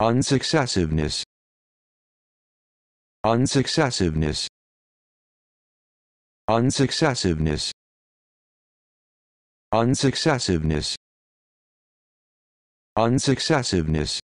unsuccessiveness unsuccessiveness unsuccessiveness unsuccessiveness unsuccessiveness